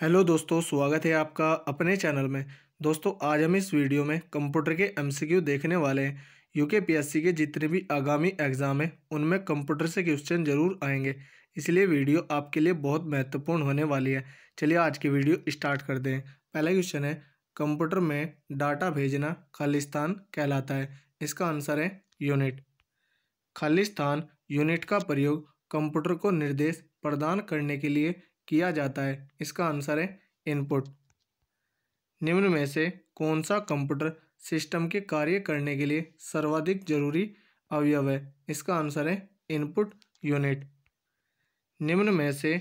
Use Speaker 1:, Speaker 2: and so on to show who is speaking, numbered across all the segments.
Speaker 1: hello दोस्तों स्वागत है आपका अपने चैनल में दोस्तों आज हम इस वीडियो में कंप्यूटर के एमसीक्यू देखने वाले हैं यूके पीएससी के जितने भी आगामी एग्ज़ाम हैं उनमें कंप्यूटर से क्वेश्चन जरूर आएंगे इसलिए वीडियो आपके लिए बहुत महत्वपूर्ण होने वाली है चलिए आज की वीडियो स्टार्ट कर दें पहला क्वेश्चन है कंप्यूटर में डाटा भेजना खालिस्तान कहलाता है इसका आंसर है यूनिट खालिस्तान यूनिट का प्रयोग कंप्यूटर को निर्देश प्रदान करने के लिए किया जाता है इसका आंसर है इनपुट निम्न में से कौन सा कंप्यूटर सिस्टम के कार्य करने के लिए सर्वाधिक जरूरी अवयव है इसका आंसर है इनपुट यूनिट निम्न में से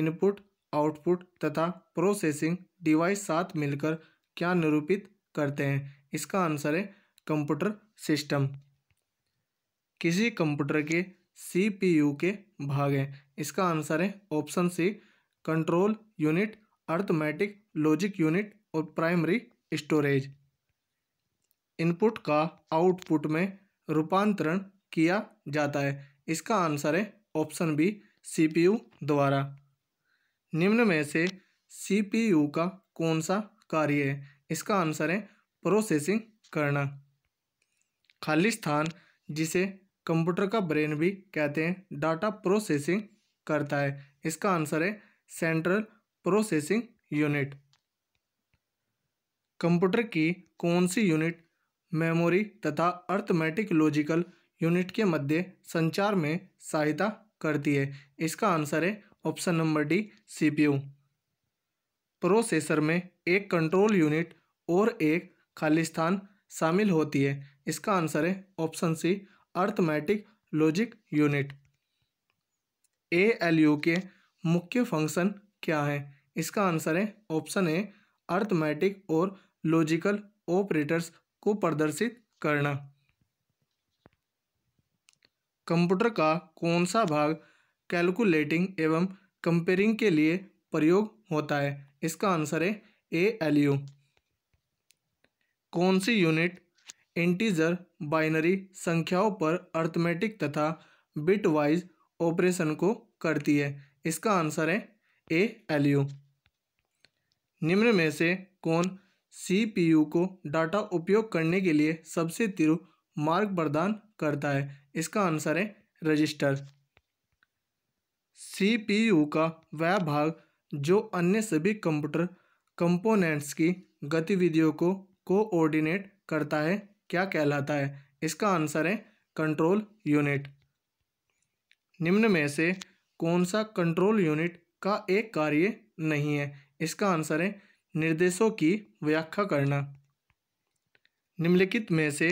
Speaker 1: इनपुट आउटपुट तथा प्रोसेसिंग डिवाइस साथ मिलकर क्या निरूपित करते हैं इसका आंसर है कंप्यूटर सिस्टम किसी कंप्यूटर के सीपीयू के भाग हैं इसका आंसर है option C control unit arithmetic logic unit और प्राइमरी स्टोरेज इनपुट का आउटपुट में रूपांतरण किया जाता है इसका आंसर है ऑप्शन बी सीपीयू द्वारा निम्न में से सीपीयू का कौन सा कार्य है इसका आंसर है प्रोसेसिंग करना खाली स्थान जिसे कंप्यूटर का ब्रेन भी कहते हैं डाटा प्रोसेसिंग करता है इसका आंसर है सेंट्रल प्रोसेसिंग यूनिट कंप्यूटर की कौन सी यूनिट मेमोरी तथा अर्थमेटिक लॉजिकल यूनिट के मध्य संचार में सहायता करती है इसका आंसर है option number D CPU processor में एक कंट्रोल यूनिट और एक खाली स्थान शामिल होती है इसका आंसर है option C arithmetic logic unit A L U के मुख्य फंक्शन क्या है इसका आंसर है ऑप्शन ए अर्थमेटिक और लॉजिकल ऑपरेटर्स को प्रदर्शित करना कंप्यूटर का कौन सा भाग कैलकुलेटिंग एवं कंपेयरिंग के लिए प्रयोग होता है इसका आंसर है ए एल यू कौन सी यूनिट इंटीजर बाइनरी संख्याओं पर अर्थमेटिक तथा बिटवाइज ऑपरेशन को करती है इसका आंसर है ए एल यू निम्न में से कौन सीपीयू को डाटा उपयोग करने के लिए सबसे तिरु मार्ग प्रदान करता है इसका आंसर है रजिस्टर सीपीयू का वह भाग जो अन्य सभी कंप्यूटर कंपोनेंट्स की गतिविधियों को कोऑर्डिनेट करता है क्या कहलाता है इसका आंसर है कंट्रोल यूनिट निम्न में से कौन सा कंट्रोल यूनिट का एक कार्य नहीं है इसका आंसर है निर्देशों की व्याख्या करना निम्नलिखित में से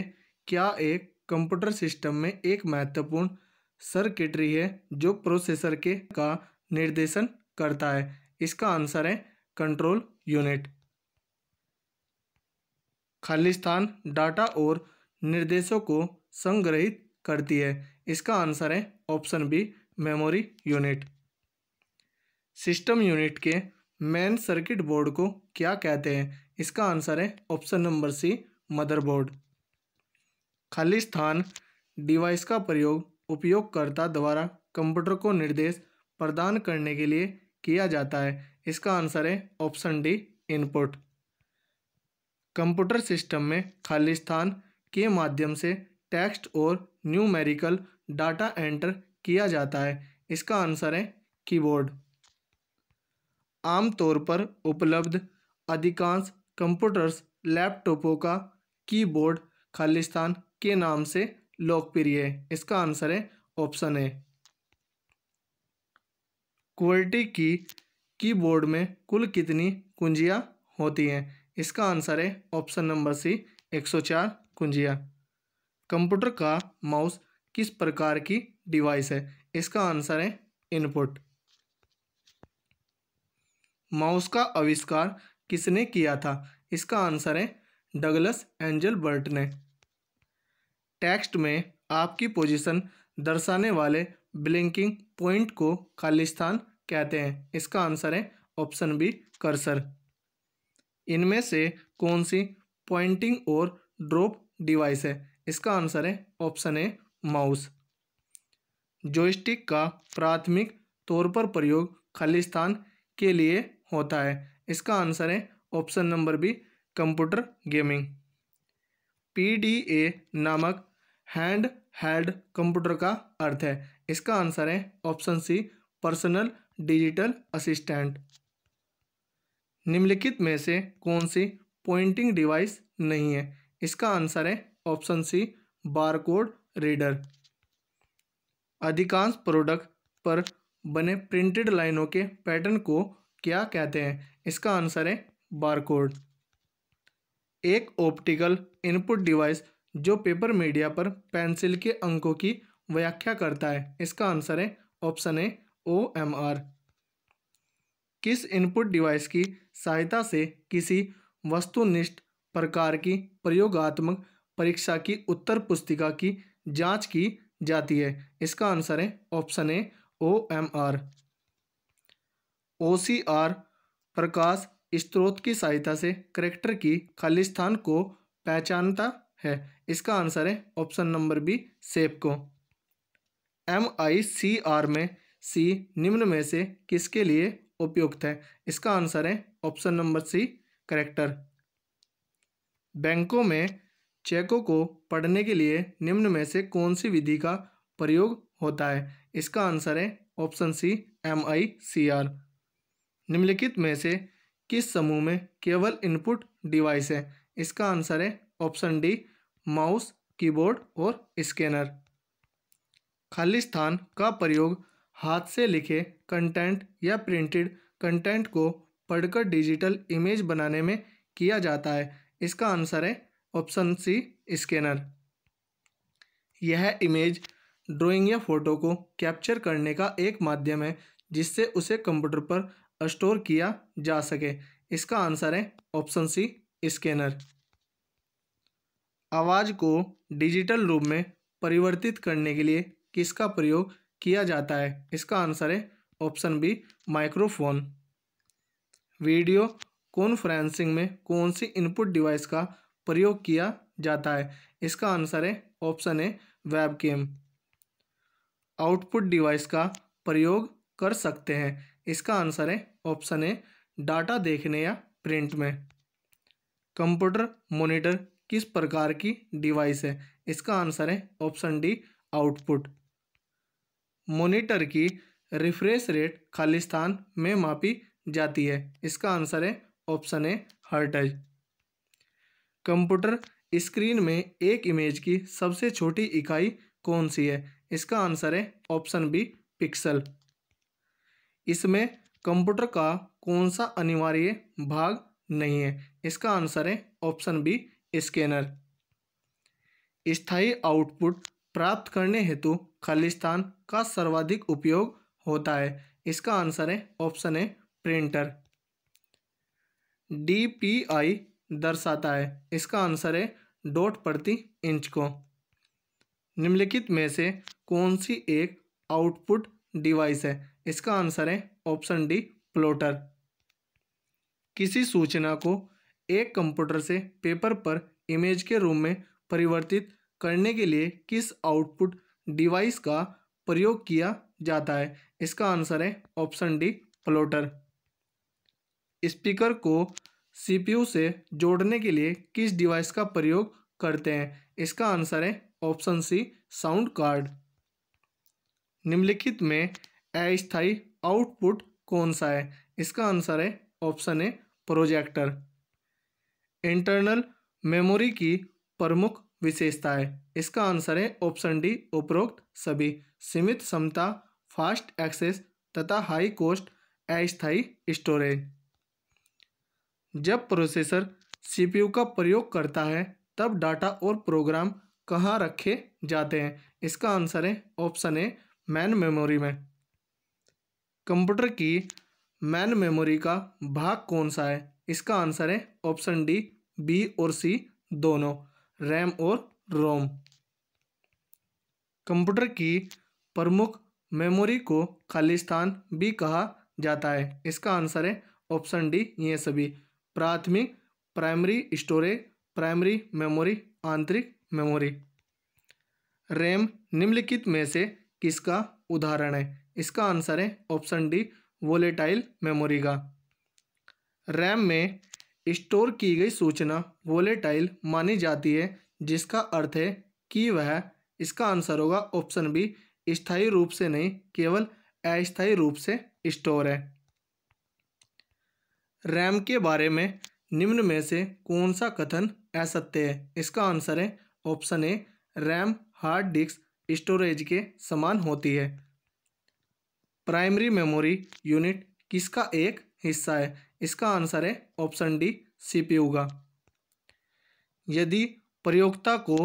Speaker 1: क्या एक कंप्यूटर सिस्टम में एक महत्वपूर्ण सर्किटरी है जो प्रोसेसर के का निर्देशन करता है इसका आंसर है कंट्रोल यूनिट खालिस्तान डाटा और निर्देशों को संग्रहित करती है इसका आंसर है option B memory unit system unit के मेन सर्किट बोर्ड को क्या कहते हैं इसका आंसर है ऑप्शन नंबर सी मदरबोर्ड खाली स्थान डिवाइस का प्रयोग उपयोगकर्ता द्वारा कंप्यूटर को निर्देश प्रदान करने के लिए किया जाता है इसका आंसर है option D input computer system में खाली स्थान के माध्यम से टेक्स्ट और न्यूमेरिकल डाटा एंटर किया जाता है इसका आंसर है कीबोर्ड आमतौर पर उपलब्ध अधिकांश कंप्यूटर्स लैपटॉपों का कीबोर्ड खालिस्तान के नाम से लोकप्रिय है इसका आंसर है ऑप्शन ए क्वालिटी की कीबोर्ड में कुल कितनी कुंजियां होती हैं इसका आंसर है ऑप्शन नंबर सी 104 कुंजियां कंप्यूटर का माउस किस प्रकार की डिवाइस है इसका आंसर है इनपुट माउस का आविष्कार किसने किया था इसका आंसर है डगलस एंजल बर्ट ने टेक्स्ट में आपकी पोजीशन दर्शाने वाले ब्लिंकिंग पॉइंट को खालिस्तान कहते हैं इसका आंसर है ऑप्शन बी कर्सर इनमें से कौन सी पॉइंटिंग और ड्रॉप डिवाइस है इसका आंसर है ऑप्शन ए माउस जॉयस्टिक का प्राथमिक तौर पर प्रयोग खालिस्तान के लिए होता है इसका आंसर है option number B computer gaming PDA नामक हैंड हेल्ड कंप्यूटर का अर्थ है इसका आंसर है option C personal digital assistant निम्नलिखित में से कौन सी पॉइंटिंग डिवाइस नहीं है इसका आंसर है ऑप्शन सी बारकोड रीडर अधिकांश प्रोडक्ट पर बने प्रिंटेड लाइनों के पैटर्न को क्या कहते हैं इसका आंसर है बारकोड एक ऑप्टिकल इनपुट डिवाइस जो पेपर मीडिया पर पेंसिल के अंकों की व्याख्या करता है इसका आंसर है ऑप्शन है ओ एम आर किस इनपुट डिवाइस की सहायता से किसी वस्तुनिष्ठ प्रकार की प्रयोगात्मक परीक्षा की उत्तर पुस्तिका की जांच की जाती है इसका आंसर है option A O M R O C R प्रकाश स्त्रोत की सहायता से करेक्टर की खाली स्थान को पहचानता है इसका आंसर है ऑप्शन नंबर बी सेप को एम आई सी आर में सी निम्न में से किसके लिए उपयुक्त है इसका आंसर है ऑप्शन नंबर सी करेक्टर बैंकों में चेकों को पढ़ने के लिए निम्न में से कौन सी विधि का प्रयोग होता है इसका आंसर है option C M I C R निम्नलिखित में से किस समूह में केवल इनपुट डिवाइस है इसका आंसर है ऑप्शन डी माउस कीबोर्ड और स्कैनर खाली स्थान का प्रयोग हाथ से लिखे कंटेंट या प्रिंटेड कंटेंट को पढ़कर डिजिटल इमेज बनाने में किया जाता है इसका आंसर है ऑप्शन सी स्कैनर यह इमेज ड्राइंग या फोटो को कैप्चर करने का एक माध्यम है जिससे उसे कंप्यूटर पर स्टोर किया जा सके इसका आंसर है ऑप्शन सी स्कैनर आवाज़ को डिजिटल रूप में परिवर्तित करने के लिए किसका प्रयोग किया जाता है इसका आंसर है option B microphone video conferencing में कौन सी इनपुट डिवाइस का प्रयोग किया जाता है इसका आंसर है option A webcam output device का प्रयोग कर सकते हैं इसका आंसर है ऑप्शन ए डाटा देखने या प्रिंट में कंप्यूटर मॉनिटर किस प्रकार की डिवाइस है इसका आंसर है ऑप्शन डी आउटपुट मॉनिटर की रिफ्रेश रेट खालिस्तान में मापी जाती है इसका आंसर है option A hertz computer screen में एक इमेज की सबसे छोटी इकाई कौन सी है इसका आंसर है ऑप्शन बी पिक्सल इसमें कंप्यूटर का कौन सा अनिवार्य भाग नहीं है इसका आंसर है ऑप्शन बी स्कैनर स्थायी आउटपुट प्राप्त करने हेतु खालिस्तान का सर्वाधिक उपयोग होता है इसका आंसर है option A printer D P I दर्शाता है इसका आंसर है डॉट प्रति इंच को निम्नलिखित में से कौन सी एक आउटपुट डिवाइस है इसका आंसर है ऑप्शन डी प्लॉटर किसी सूचना को एक कंप्यूटर से पेपर पर इमेज के रूप में परिवर्तित करने के लिए किस आउटपुट डिवाइस का प्रयोग किया जाता है इसका आंसर है ऑप्शन डी प्लॉटर स्पीकर को सीपीयू से जोड़ने के लिए किस डिवाइस का प्रयोग करते हैं इसका आंसर है ऑप्शन सी साउंड कार्ड निम्नलिखित में अस्थाई आउटपुट कौन सा है इसका आंसर है option A projector internal memory की प्रमुख विशेषता है इसका आंसर है ऑप्शन डी उपरोक्त सभी सीमित क्षमता फास्ट एक्सेस तथा हाई कॉस्ट अस्थाई स्टोरेज जब प्रोसेसर सीपीयू का प्रयोग करता है तब डाटा और प्रोग्राम कहाँ रखे जाते हैं इसका आंसर है ऑप्शन ए मैन मेमोरी में कंप्यूटर की मैन मेमोरी का भाग कौन सा है इसका आंसर है ऑप्शन डी बी और सी दोनों रैम और रोम कंप्यूटर की प्रमुख मेमोरी को खालिस्तान भी कहा जाता है इसका आंसर है ऑप्शन डी ये सभी प्राथमिक प्राइमरी स्टोरेज प्राइमरी मेमोरी आंतरिक मेमोरी रैम निम्नलिखित में से किसका उदाहरण है इसका आंसर है ऑप्शन डी वोलेटाइल मेमोरी का रैम में स्टोर की गई सूचना वोलेटाइल मानी जाती है जिसका अर्थ है कि वह इसका आंसर होगा ऑप्शन बी स्थायी रूप से नहीं केवल अस्थायी रूप से स्टोर है रैम के बारे में निम्न में से कौन सा कथन असत्य है इसका आंसर है option A RAM hard disk storage के समान होती है प्राइमरी मेमोरी यूनिट किसका एक हिस्सा है इसका आंसर है ऑप्शन डी सीपीयू का यदि प्रयोक्ता को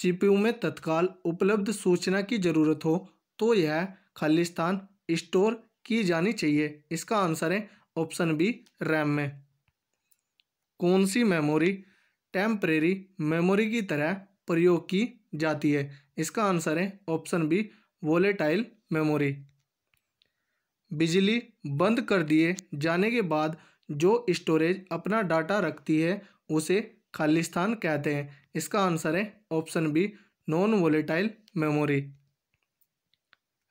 Speaker 1: सीपीयू में तत्काल उपलब्ध सूचना की ज़रूरत हो तो यह खाली स्थान स्टोर की जानी चाहिए इसका आंसर है ऑप्शन बी रैम में कौन सी मेमोरी टेम्परेरी मेमोरी की तरह प्रयोग की जाती है इसका आंसर है ऑप्शन बी वोलेटाइल मेमोरी बिजली बंद कर दिए जाने के बाद जो स्टोरेज अपना डाटा रखती है उसे खाली स्थान कहते हैं इसका आंसर है option B non volatile memory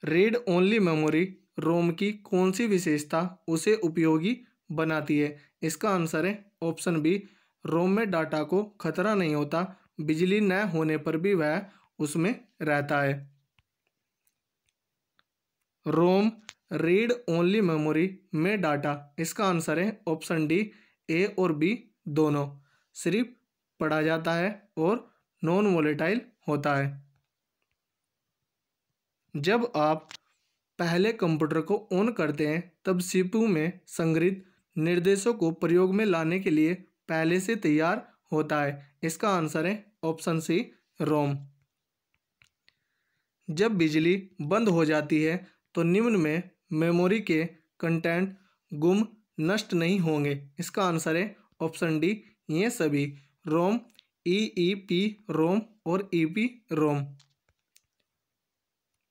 Speaker 1: read only memory ROM की कौन सी विशेषता उसे उपयोगी बनाती है इसका आंसर है ऑप्शन बी रोम में डाटा को खतरा नहीं होता बिजली न होने पर भी वह उसमें रहता है रोम रीड ओनली मेमोरी में डाटा इसका आंसर है ऑप्शन डी ए और बी दोनों सिर्फ पढ़ा जाता है और नॉन वोलेटाइल होता है जब आप पहले कंप्यूटर को ऑन करते हैं तब सीपीयू में संग्रहित निर्देशों को प्रयोग में लाने के लिए पहले से तैयार होता है इसका आंसर है ऑप्शन सी रोम जब बिजली बंद हो जाती है तो निम्न में मेमोरी के कंटेंट गुम नष्ट नहीं होंगे इसका आंसर है ऑप्शन डी ये सभी रोम ई ई पी रोम और ई पी रोम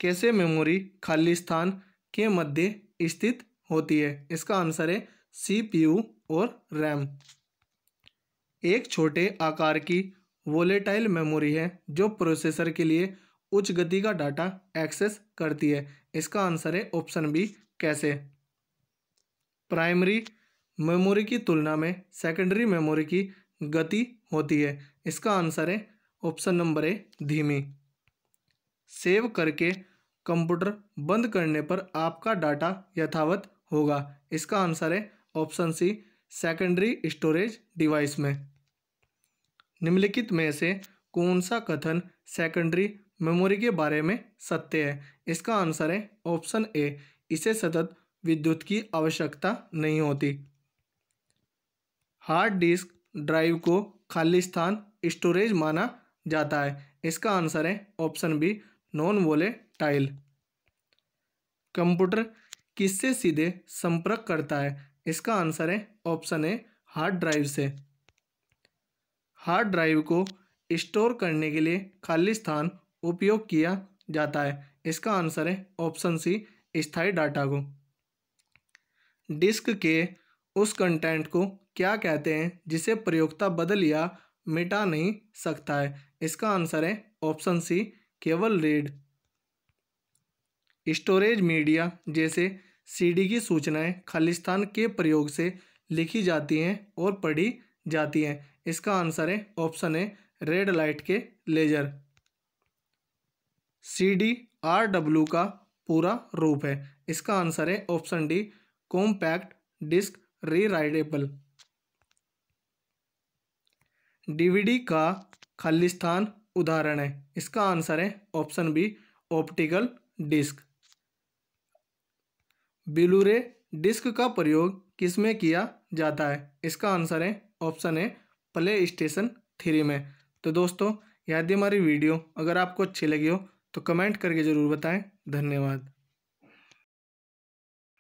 Speaker 1: कैसे मेमोरी खाली स्थान के मध्य स्थित होती है इसका आंसर है सीपीयू और रैम एक छोटे आकार की वोलेटाइल मेमोरी है जो प्रोसेसर के लिए उच्च गति का डाटा एक्सेस करती है इसका आंसर है ऑप्शन बी कैसे प्राइमरी मेमोरी की तुलना में सेकेंडरी मेमोरी की गति होती है इसका आंसर है ऑप्शन नंबर ए धीमी सेव करके कंप्यूटर बंद करने पर आपका डाटा यथावत होगा इसका आंसर है option C secondary storage device में निम्नलिखित में से कौन सा कथन सेकेंडरी मेमोरी के बारे में सत्य है इसका आंसर है ऑप्शन ए इसे सतत विद्युत की आवश्यकता नहीं होती हार्ड डिस्क ड्राइव को खाली स्थान स्टोरेज माना जाता है इसका आंसर है option B non volatile computer किससे सीधे संपर्क करता है इसका आंसर है ऑप्शन ए हार्ड ड्राइव से हार्ड ड्राइव को स्टोर करने के लिए खाली स्थान उपयोग किया जाता है इसका आंसर है ऑप्शन सी स्थायी डाटा को डिस्क के उस कंटेंट को क्या कहते हैं जिसे प्रयोगता बदल या मिटा नहीं सकता है इसका आंसर है ऑप्शन सी केवल रीड स्टोरेज मीडिया जैसे सीडी की सूचनाएं खालिस्तान के प्रयोग से लिखी जाती हैं और पढ़ी जाती हैं इसका आंसर है ऑप्शन ए रेड लाइट के laser C D R W का पूरा रूप है इसका आंसर है option D compact disc rewritable DVD का खालिस्तान उदाहरण है इसका आंसर है option B optical disc Blu-ray disc का प्रयोग किस में किया जाता है इसका आंसर है ऑप्शन है प्ले स्टेशन थ्री में तो दोस्तों यदि हमारी वीडियो अगर आपको अच्छी लगी हो तो कमेंट करके ज़रूर बताएं धन्यवाद